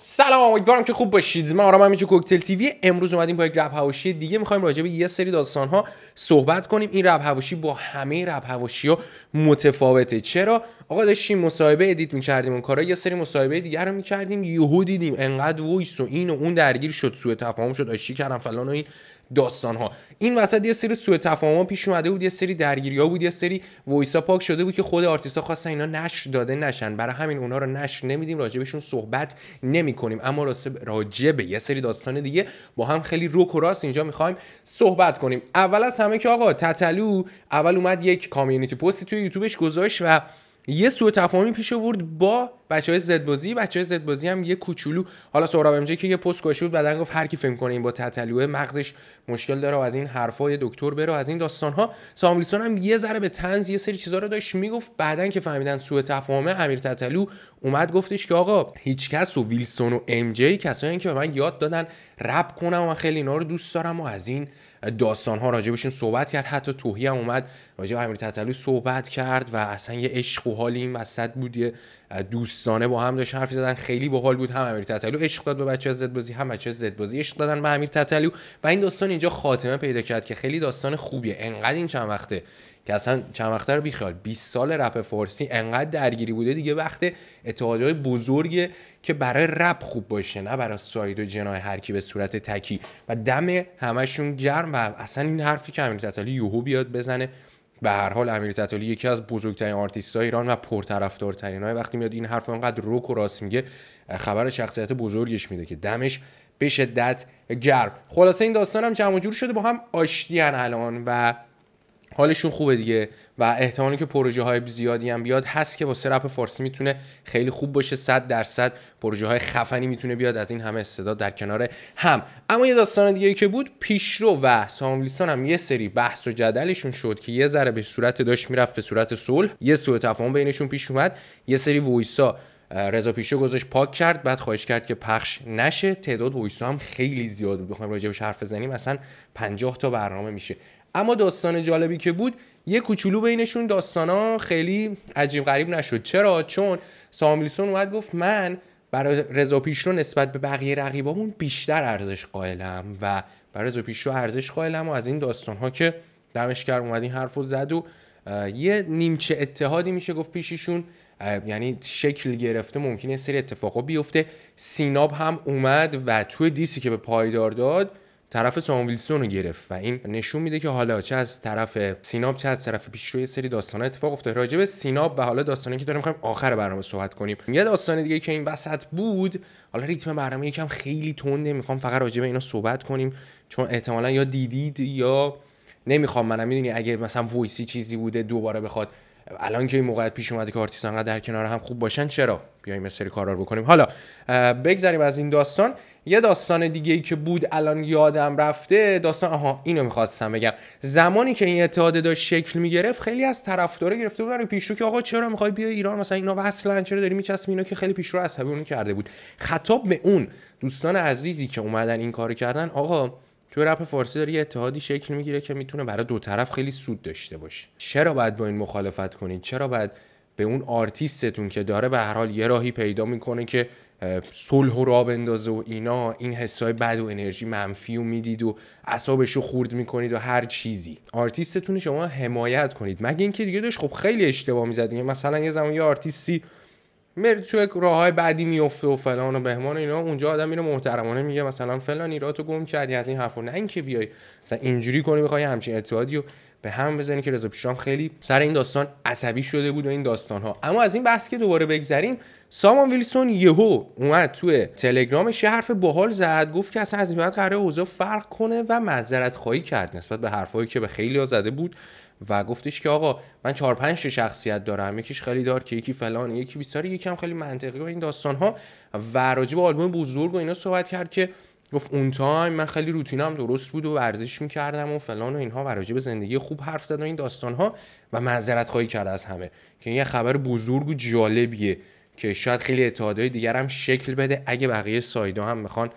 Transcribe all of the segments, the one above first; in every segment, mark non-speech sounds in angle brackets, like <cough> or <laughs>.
سلام امیدوارم که خوب باشید من آرام همینجا کوکتل تیوی امروز اومدیم با یک رپ هواشی دیگه میخوایم راجع به یه سری داستان ها صحبت کنیم این رپ هواشی با همه رپ هواشی ها متفاوته چرا آقا داشتیم مصاحبه ادیت میکردیم اون کارا یه سری مصاحبه دیگر رو میکردیم یهو دیدیم انقدر وایس و این و اون درگیر شد سوء تفاهم شد آشتی کردم فلان و این داستان ها این وسط یه سری سوء تفاهم پیش اومده بود یه سری درگیری ها بود یه سری وایسا پاک شده بود که خود آرتیستا خواستن اینا نشر داده نشن برای همین اونها رو نشر نمیدیم راجبشون صحبت نمی کنیم اما راجب یه سری داستان دیگه با هم خیلی روک و راست اینجا میخوایم صحبت کنیم اول از همه که آقا تتلو اول اومد یک کامیونیتی پستی توی یوتیوبش گذاشت و یه سوء تفاهمی پیش آورد با بچهای زدبازی بچهای زدبازی هم یه کوچولو حالا سهراب امجی که یه پست کاشی بود بعدن گفت هر کی فهم کنه این با تتلو مغزش مشکل داره و از این حرفای دکتر بره و از این داستان ها ساملیسون هم یه ذره به تنز یه سری چیزا رو داشت میگفت بعدن که فهمیدن سوء تفاهمه امیر تتلو اومد گفتش که آقا هیچکس و ویلسون و ام جی کسایی که به من یاد دادن رپ کنم و خیلی اینا رو دوست دارم و از این داستان ها راجبشون صحبت کرد حتی توهی هم اومد راجب امیر تتلو صحبت کرد و اصلا یه عشق و حال این وسط بود یه دوستانه با هم داشت حرفی زدن خیلی باحال بود هم امیر تتلو عشق داد به بچه زد بازی هم بچه زد بازی عشق دادن به امیر تتلو و این داستان اینجا خاتمه پیدا کرد که خیلی داستان خوبیه انقدر این چند وقته که اصلا چند وقت رو بیخیال 20 سال رپ فارسی انقدر درگیری بوده دیگه وقت اتحادیه بزرگه که برای رپ خوب باشه نه برای ساید و جنای هرکی به صورت تکی و دم همشون گرم و اصلا این حرفی که امیر تتالی یوهو بیاد بزنه به هر حال امیر تتالی یکی از بزرگترین آرتیست های ایران و پرطرفدارترین های وقتی میاد این حرف انقدر روک و راست میگه خبر شخصیت بزرگش میده که دمش به شدت گرم خلاصه این داستانم هم شده با هم آشتیان الان و حالشون خوبه دیگه و احتمالی که پروژه های زیادی هم بیاد هست که با سرپ فارسی میتونه خیلی خوب باشه 100 درصد پروژه های خفنی میتونه بیاد از این همه استعداد در کنار هم اما یه داستان دیگه که بود پیشرو و سامولیسون هم یه سری بحث و جدلشون شد که یه ذره به صورت داشت میرفت به صورت صلح یه سوء تفاهم بینشون پیش اومد یه سری وایسا رضا پیشو گذاشت پاک کرد بعد خواهش کرد که پخش نشه تعداد وایسا هم خیلی زیاد بود بخوایم راجع حرف بزنیم اصلا 50 تا برنامه میشه اما داستان جالبی که بود یه کوچولو بینشون ها خیلی عجیب غریب نشد چرا چون سامیلسون اومد گفت من برای رضا پیشرو نسبت به بقیه رقیبامون بیشتر ارزش قائلم و برای رضا پیشرو ارزش قائلم و از این داستان ها که دمشکر اومد این حرفو زد و یه نیمچه اتحادی میشه گفت پیششون یعنی شکل گرفته ممکنه سری اتفاقا بیفته سیناب هم اومد و توی دیسی که به پایدار داد طرف سام ویلسون رو گرفت و این نشون میده که حالا چه از طرف سیناب چه از طرف پیشروی سری داستانا اتفاق افتاد راجب سیناب و حالا داستانی که داریم میخوایم آخر برنامه صحبت کنیم یه داستان دیگه که این وسط بود حالا ریتم برنامه یکم خیلی تنده میخوام فقط راجع به اینا صحبت کنیم چون احتمالا یا دیدید یا نمیخوام منم میدونی اگه مثلا وایسی چیزی بوده دوباره بخواد الان که این موقع پیش اومده که آرتیستان در کنار هم خوب باشن چرا بیایم سری کارا بکنیم حالا بگذریم از این داستان یه داستان دیگه ای که بود الان یادم رفته داستان آها اینو میخواستم بگم زمانی که این اتحاد داشت شکل میگرفت خیلی از طرفدارا گرفته بودن پیشرو که آقا چرا میخوای بیا ایران مثلا اینا اصلا چرا داری میچسم اینا که خیلی پیشرو عصبی اون کرده بود خطاب به اون دوستان عزیزی که اومدن این کارو کردن آقا تو رپ فارسی داره یه اتحادی شکل میگیره که میتونه برای دو طرف خیلی سود داشته باشه چرا باید با این مخالفت کنید چرا باید به اون آرتیستتون که داره به هر حال یه راهی پیدا میکنه که صلح و آب اندازه و اینا این حسای بد و انرژی منفی و میدید و اصابش رو خورد میکنید و هر چیزی آرتیستتون شما حمایت کنید مگه اینکه دیگه داشت خب خیلی اشتباه میزد مثلا یه زمان یه آرتیستی میره توی راه های بعدی میفته و فلان و بهمان اینا اونجا آدم میره محترمانه میگه مثلا فلان رو گم کردی از این حرفا نه اینکه بیای مثلا اینجوری کنی بخوای همچین اتحادی به هم بزنی که رضا پیشان خیلی سر این داستان عصبی شده بود و این داستان ها اما از این بحث که دوباره بگذریم سامان ویلسون یهو اومد توی تلگرامش یه حرف باحال زد گفت که اصلا از این بعد قرار اوضاع فرق کنه و معذرت خواهی کرد نسبت به حرفایی که به خیلی ها زده بود و گفتش که آقا من چهار پنج شخصیت دارم یکیش خیلی دار که یکی فلان یکی بیساری یکی هم خیلی منطقی و این داستان ها و راجع به آلبوم بزرگ و اینا صحبت کرد که گفت اون تایم من خیلی روتینم درست بود و ورزش میکردم و فلان و اینها و راجع به زندگی خوب حرف زد و این داستان ها و معذرت خواهی کرد از همه که یه خبر بزرگ و جالبیه که شاید خیلی اتحادهای دیگر هم شکل بده اگه بقیه سایدا هم میخوان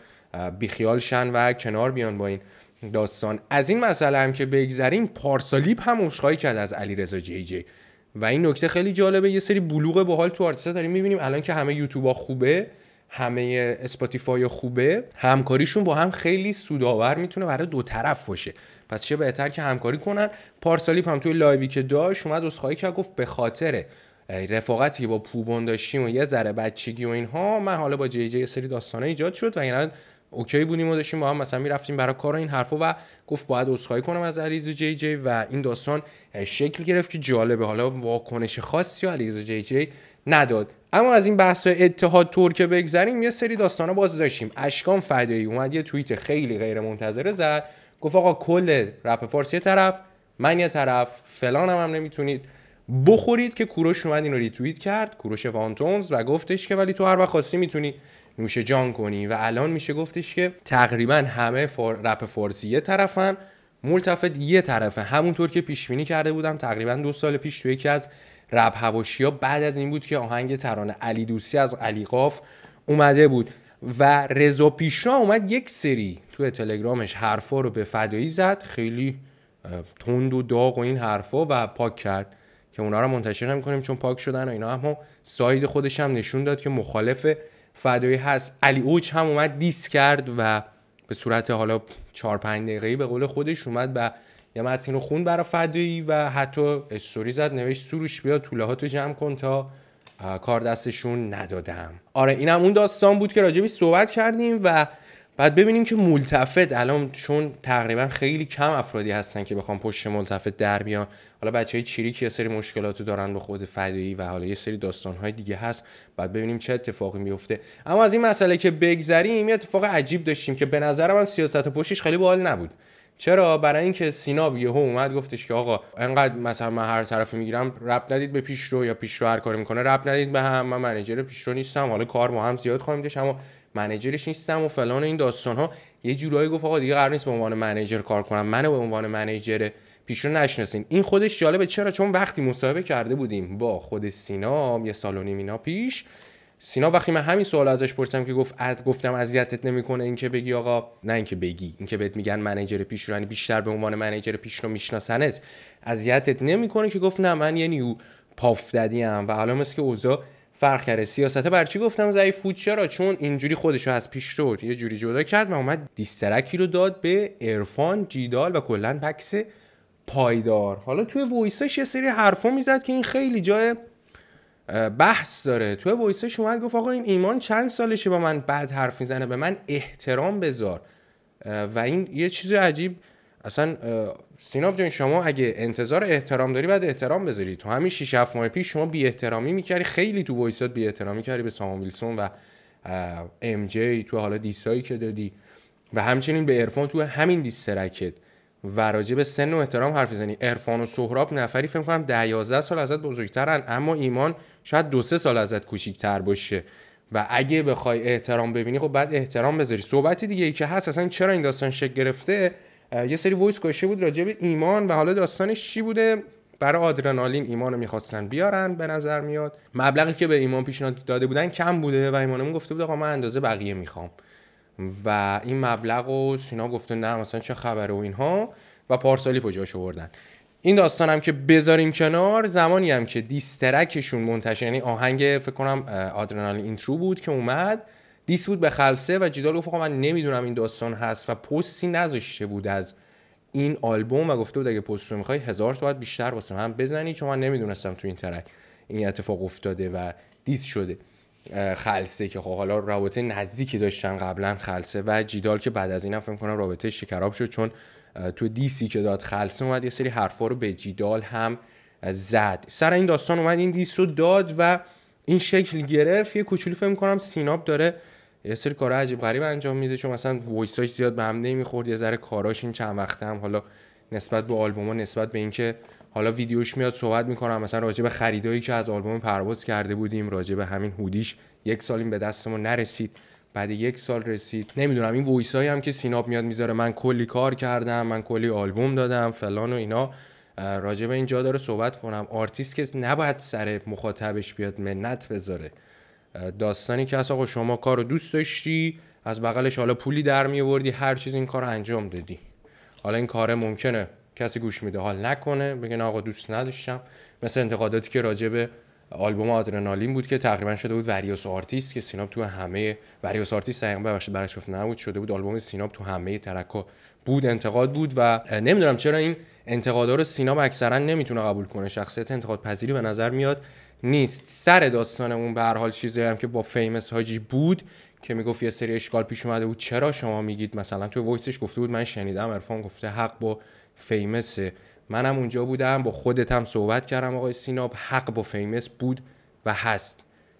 بیخیال شن و کنار بیان با این داستان از این مسئله هم که بگذریم پارسالیب هم اشخایی کرد از علیرضا جی جی و این نکته خیلی جالبه یه سری بلوغ باحال تو آرتسا داریم میبینیم الان که همه یوتیوب خوبه همه اسپاتیفای خوبه همکاریشون با هم خیلی سودآور میتونه برای دو طرف باشه پس چه بهتر که همکاری کنن پارسالیپ هم توی لایوی که داشت اومد که گفت به خاطره. رفاقتی که با پوبون داشتیم و یه ذره بچگی و اینها من حالا با جی جی سری داستانه ایجاد شد و اینا اوکی بودیم و داشتیم با هم مثلا میرفتیم برای کار این حرفو و گفت باید اسخای کنم از علیزو جی جی و این داستان شکل گرفت که جالبه حالا واکنش خاصی و جی جی نداد اما از این بحث اتحاد ترک که بگذریم یه سری داستانا باز داشتیم اشکان فدایی اومد یه توییت خیلی غیر منتظره زد گفت آقا کل رپ فارسی طرف من یه طرف فلان هم, هم نمیتونید بخورید که کوروش اومد اینو ریتوییت کرد کوروش وانتونز و گفتش که ولی تو هر وقت خواستی میتونی نوشه جان کنی و الان میشه گفتش که تقریبا همه فار... رپ فارسی یه طرفن ملتفت یه طرفه همونطور که پیش بینی کرده بودم تقریبا دو سال پیش توی یکی از رپ ها بعد از این بود که آهنگ ترانه علی دوسی از علی قاف اومده بود و رضا پیشا اومد یک سری تو تلگرامش حرفا رو به فدایی زد خیلی تند و داغ و این حرفا و پاک کرد که اونا رو منتشر نمیکنیم چون پاک شدن و اینا اما ساید خودش هم نشون داد که مخالف فدایی هست علی اوچ هم اومد دیس کرد و به صورت حالا 4 5 دقیقه‌ای به قول خودش اومد و یه متن رو خون برای فدایی و حتی استوری زد نوشت سروش بیا طوله جمع کن تا کار دستشون ندادم آره اینم اون داستان بود که راجبی صحبت کردیم و بعد ببینیم که ملتفت الان چون تقریبا خیلی کم افرادی هستن که بخوام پشت ملتفت در بیان حالا بچه های که یه سری مشکلاتو دارن با خود فدایی و حالا یه سری داستان های دیگه هست بعد ببینیم چه اتفاقی میفته اما از این مسئله که بگذریم یه اتفاق عجیب داشتیم که به نظر من سیاست پشتش خیلی باحال نبود چرا برای اینکه سیناب یهو اومد گفتش که آقا انقدر مثلا من هر طرف میگیرم رب ندید به پیشرو یا پیشرو هر کاری میکنه رب ندید به هم من منیجر پیشرو نیستم حالا کار ما هم زیاد خواهیم داشت اما منیجرش نیستم و فلان و این داستان ها یه جورایی گفت آقا دیگه قرار نیست به عنوان منیجر کار کنم منو به عنوان منیجر پیش رو نشناسین این خودش جالبه چرا چون وقتی مصاحبه کرده بودیم با خود سینا یه سال و نیم اینا پیش سینا وقتی من همین سوال ازش پرسیدم که گفت اد گفتم اذیتت نمیکنه اینکه بگی آقا نه اینکه بگی اینکه بهت میگن منیجر پیش رو یعنی بیشتر به عنوان منیجر پیش رو میشناسنت اذیتت نمیکنه که گفت نه من یه نیو پاف ام و الان که اوضاع فرق کرده سیاسته بر چی گفتم ضعیف بود چرا چون اینجوری خودش از پیش شد یه جوری جدا کرد و اومد دیسترکی رو داد به ارفان جیدال و کلا بکس پایدار حالا توی ویساش یه سری حرفا میزد که این خیلی جای بحث داره توی ویساش اومد گفت آقا این ایمان چند سالشه با من بد حرف میزنه به من احترام بذار و این یه چیز عجیب اصلا سیناب جان شما اگه انتظار احترام داری بعد احترام بذاری تو همین 6 7 ماه پیش شما بی احترامی میکردی خیلی تو وایسات بی احترامی کردی به سام ویلسون و ام جی تو حالا دیسایی که دادی و همچنین به ارفان تو همین دیس سرکت و راجع به سن و احترام حرف زنی ارفان و سهراب نفری فکر کنم 10 11 سال ازت بزرگترن اما ایمان شاید دو سه سال ازت کوچیک‌تر باشه و اگه بخوای احترام ببینی خب بعد احترام بذاری صحبتی دیگه ای که هست اصلا چرا این داستان شک گرفته یه سری وایس کشی بود راجع به ایمان و حالا داستانش چی بوده برای آدرنالین ایمان رو میخواستن بیارن به نظر میاد مبلغی که به ایمان پیشنهاد داده بودن کم بوده و ایمانمون گفته بود آقا من اندازه بقیه میخوام و این مبلغ و سینا گفته نه مثلا چه خبره و اینها و پارسالی کجاش آوردن این داستان هم که بذاریم کنار زمانی هم که دیسترکشون منتشر یعنی آهنگ فکر کنم آدرنالین اینترو بود که اومد دیس بود به خلصه و جیدال گفت من نمیدونم این داستان هست و پستی نذاشته بود از این آلبوم و گفته بود اگه پست رو میخوای هزار تا بیشتر واسه من بزنی چون من نمیدونستم تو این ترک این اتفاق افتاده و دیس شده خلصه که خب حالا رابطه نزدیکی داشتن قبلا خلصه و جیدال که بعد از این فکر کنم رابطه شکراب شد چون تو دیسی که داد خلصه اومد یه سری حرفا رو به جیدال هم زد سر این داستان اومد این دیس داد و این شکل گرفت یه کوچولو فکر کنم سیناب داره یه سری کار عجیب غریب انجام میده چون مثلا وایسای زیاد به هم نمیخورد یه ذره کاراش این چند وقته هم حالا نسبت به آلبوم ها نسبت به اینکه حالا ویدیوش میاد صحبت میکنم مثلا راجع به خریدایی که از آلبوم پرواز کرده بودیم راجع به همین هودیش یک سال این به دستمون نرسید بعد یک سال رسید نمیدونم این وایسای هم که سیناب میاد میذاره من کلی کار کردم من کلی آلبوم دادم فلان و اینا راجع به اینجا داره صحبت کنم آرتیست که نباید سر مخاطبش بیاد منت بذاره داستانی که از آقا شما کارو دوست داشتی از بغلش حالا پولی در آوردی، هر چیز این کار انجام دادی حالا این کار ممکنه کسی گوش میده حال نکنه بگه آقا دوست نداشتم مثل انتقاداتی که راجع به آلبوم آدرنالین بود که تقریبا شده بود وریوس آرتیست که سیناب تو همه وریوس آرتیست دقیقا ببخشید برش گفت نبود شده بود آلبوم سیناب تو همه ترکا بود انتقاد بود و نمیدونم چرا این انتقادا رو سیناب اکثرا نمیتونه قبول کنه شخصیت انتقاد پذیری به نظر میاد نیست سر داستانمون به هر حال چیزی هم که با فیمس هاجی بود که میگفت یه سری اشکال پیش اومده بود چرا شما میگید مثلا توی وایسش گفته بود من شنیدم عرفان گفته حق با فیمسه منم اونجا بودم با خودت هم صحبت کردم آقای سیناب حق با فیمس بود و هست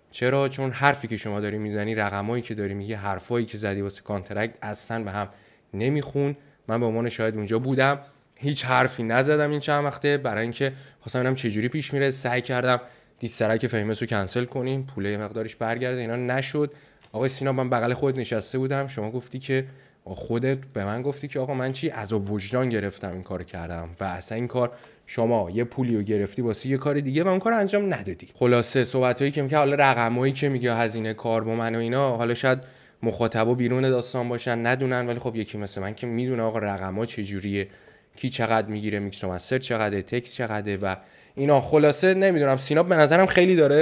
چرا چون حرفی که شما داری میزنی رقمایی که داری میگی حرفایی که زدی واسه کانترکت اصلا به هم نمیخون من به عنوان شاید اونجا بودم هیچ حرفی نزدم این چند وقته برای اینکه خواستم ببینم چه جوری پیش میره سعی کردم دیسترک فیمس رو کنسل کنیم پوله مقدارش برگرده اینا نشد آقای سینا من بغل خود نشسته بودم شما گفتی که خودت به من گفتی که آقا من چی از وجدان گرفتم این کار کردم و اصلا این کار شما یه پولی رو گرفتی واسه یه کار دیگه و اون کار انجام ندادی خلاصه صحبت هایی که میگه حالا رقمایی که میگه هزینه کار با من و اینا حالا شاید مخاطبا بیرون داستان باشن ندونن ولی خب یکی مثل من که میدونه آقا رقما چجوریه کی چقدر میگیره میکس و مستر چقدره تکس چقدره و اینا خلاصه نمیدونم سیناب به نظرم خیلی داره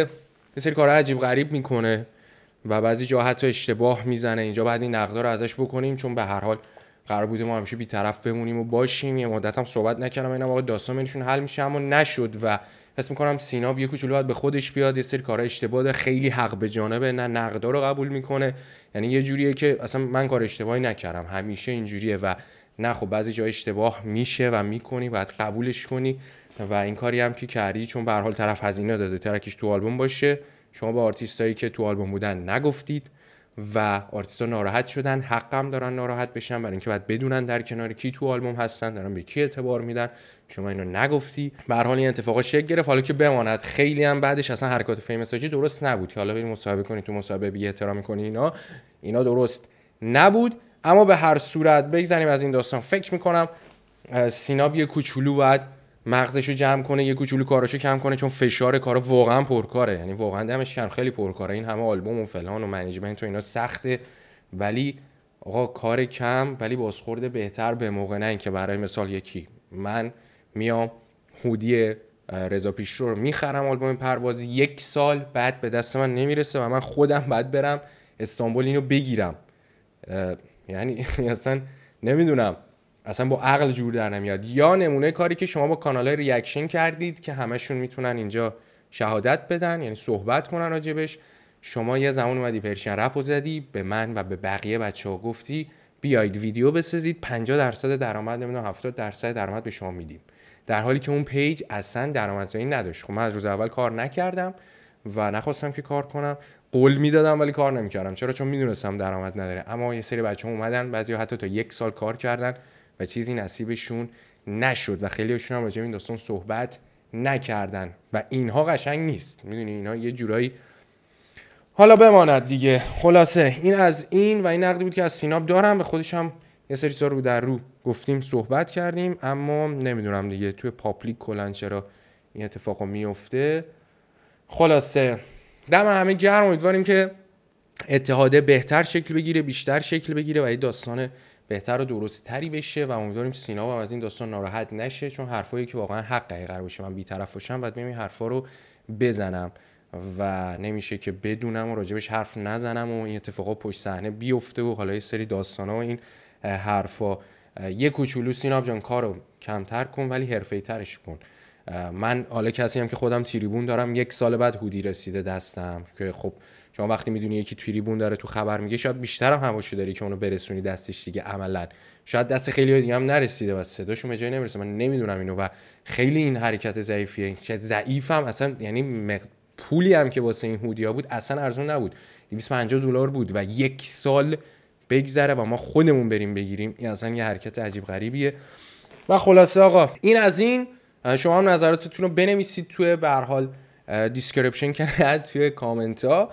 یه سری کار عجیب غریب میکنه و بعضی جا حتی اشتباه میزنه اینجا بعد این نقدار رو ازش بکنیم چون به هر حال قرار بوده ما همیشه طرف بمونیم و باشیم یه مدت هم صحبت نکردم اینم آقا داستانشون حل میشه اما نشد و حس میکنم سینا یه کوچولو باید به خودش بیاد یه سری کارا اشتباه داره خیلی حق به جانبه نه نقدار رو قبول میکنه یعنی یه جوریه که اصلا من کار اشتباهی نکردم همیشه جوریه و نه خب بعضی جا اشتباه میشه و میکنی بعد قبولش کنی و این کاری هم که کردی چون به حال طرف هزینه داده ترکش تو آلبوم باشه شما به با آرتیستایی که تو آلبوم بودن نگفتید و آرتیستا ناراحت شدن حقم دارن ناراحت بشن برای اینکه بعد بدونن در کنار کی تو آلبوم هستن دارن به کی اعتبار میدن شما اینو نگفتی به هر حال این اتفاقا شکل گرفت حالا که بماند خیلی هم بعدش اصلا حرکات فیمساجی درست نبود که حالا بریم مصاحبه کنی تو مصاحبه بی احترامی کنی اینا اینا درست نبود اما به هر صورت بگذریم از این داستان فکر میکنم سینا یه کوچولو بعد مغزش رو جمع کنه یه کوچولو کاراشو کم کنه چون فشار کارا واقعا پرکاره یعنی واقعا دمش کم خیلی پرکاره این همه آلبوم و فلان و منیجمنت و اینا سخته ولی آقا کار کم ولی بازخورده بهتر به موقع نه اینکه برای مثال یکی من میام هودی رضا پیشرو رو میخرم آلبوم پرواز یک سال بعد به دست من نمیرسه و من خودم بعد برم استانبول اینو بگیرم یعنی <laughs> اصلا نمیدونم اصلا با عقل جور در نمیاد یا نمونه کاری که شما با کانال های ریاکشن کردید که همشون میتونن اینجا شهادت بدن یعنی صحبت کنن راجبش شما یه زمان اومدی پرشن رپ زدی به من و به بقیه بچه ها گفتی بیاید ویدیو بسازید 50 درصد درآمد نمیدونم 70 درصد درآمد به شما میدیم در حالی که اون پیج اصلا درآمدزایی نداشت خب من از روز اول کار نکردم و نخواستم که کار کنم قول میدادم ولی کار نمیکردم چرا چون میدونستم درآمد نداره اما یه سری بچه ها اومدن بعضی حتی تا یک سال کار کردن و چیزی نصیبشون نشد و خیلیشون هم راجع این داستان صحبت نکردن و اینها قشنگ نیست میدونی اینها یه جورایی حالا بماند دیگه خلاصه این از این و این نقدی بود که از سیناب دارم به خودش هم یه سری رو در رو گفتیم صحبت کردیم اما نمیدونم دیگه توی پاپلیک کلن چرا این اتفاق میفته خلاصه دم همه گرم امیدواریم که اتحاده بهتر شکل بگیره بیشتر شکل بگیره و این داستان بهتر و تری بشه و امیدواریم سینا هم از این داستان ناراحت نشه چون حرفایی که واقعا حق قرار باشه من بیطرف باشم بعد میام حرفا رو بزنم و نمیشه که بدونم و راجبش حرف نزنم و این اتفاقا پشت صحنه بیفته و حالا یه سری داستانا و این حرفا یه کوچولو سیناب جان کارو کمتر کن ولی حرفه ترش کن من حالا کسی هم که خودم تریبون دارم یک سال بعد هودی رسیده دستم که خب شما وقتی میدونی یکی تریبون داره تو خبر میگه شاید بیشتر هم داری که اونو برسونی دستش دیگه عملا شاید دست خیلی دیگه هم نرسیده و صداشون به جایی نمیرسه من نمیدونم اینو و خیلی این حرکت ضعیفیه که ضعیفم اصلا یعنی مق... پولی هم که واسه این هودیا بود اصلا ارزون نبود 250 دلار بود و یک سال بگذره و ما خودمون بریم بگیریم این اصلا یه حرکت عجیب غریبیه و خلاصه آقا این از این شما هم نظراتتون رو بنویسید توی به حال دیسکریپشن که توی کامنت ها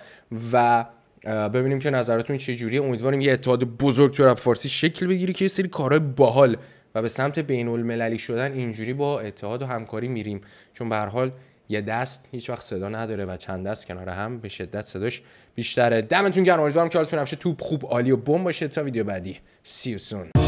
و ببینیم که نظرتون چه جوریه امیدواریم یه اتحاد بزرگ تو رپ فارسی شکل بگیره که یه سری کارهای باحال و به سمت بین المللی شدن اینجوری با اتحاد و همکاری میریم چون به هر حال یه دست هیچ وقت صدا نداره و چند دست کنار هم به شدت صداش بیشتره دمتون گرم امیدوارم که حالتون همشه توپ خوب عالی و بم باشه تا ویدیو بعدی سی سون